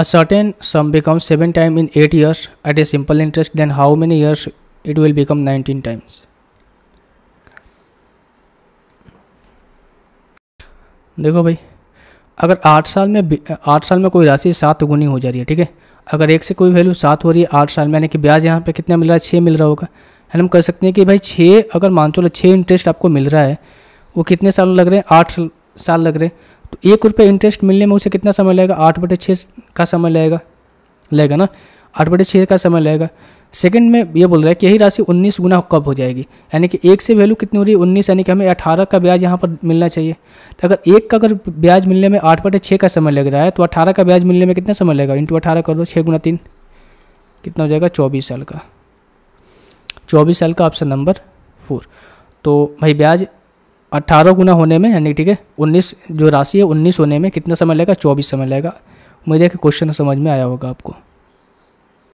A certain sum becomes 7 times in 8 years at a simple interest, then how many years it will become 19 times? देखो भाई अगर आठ साल में आठ साल में कोई राशि सात गुनी हो जा रही है ठीक है अगर एक से कोई वैल्यू सात हो रही है आठ साल में यानी कि ब्याज यहाँ पे कितना मिल रहा है छः मिल रहा होगा यानी हम कह सकते हैं कि भाई छः अगर मान चलो छः इंटरेस्ट आपको मिल रहा है वो कितने साल लग रहे हैं आठ साल लग रहे हैं तो एक रुपये इंटरेस्ट मिलने में उसे कितना समय लगेगा आठ बटे छः का समय लगेगा लगेगा ना आठ बटे छः का समय लगेगा सेकंड में ये बोल रहा है कि यही राशि 19 गुना कब हो जाएगी यानी कि एक से वैल्यू कितनी हो रही है उन्नीस यानी कि हमें 18 का ब्याज यहाँ पर मिलना चाहिए तो अगर एक का अगर ब्याज मिलने में आठ बटे छः का समय लग रहा है तो 18 का ब्याज मिलने में कितना समय लगेगा इंटू अठारह कर दो छः गुना तीन कितना हो जाएगा चौबीस साल का चौबीस साल का ऑप्शन नंबर फोर तो भाई ब्याज अट्ठारह गुना होने में यानी ठीक है उन्नीस जो राशि है उन्नीस होने में कितना समय लगेगा चौबीस समय लगेगा मुझे कि क्वेश्चन समझ में आया होगा आपको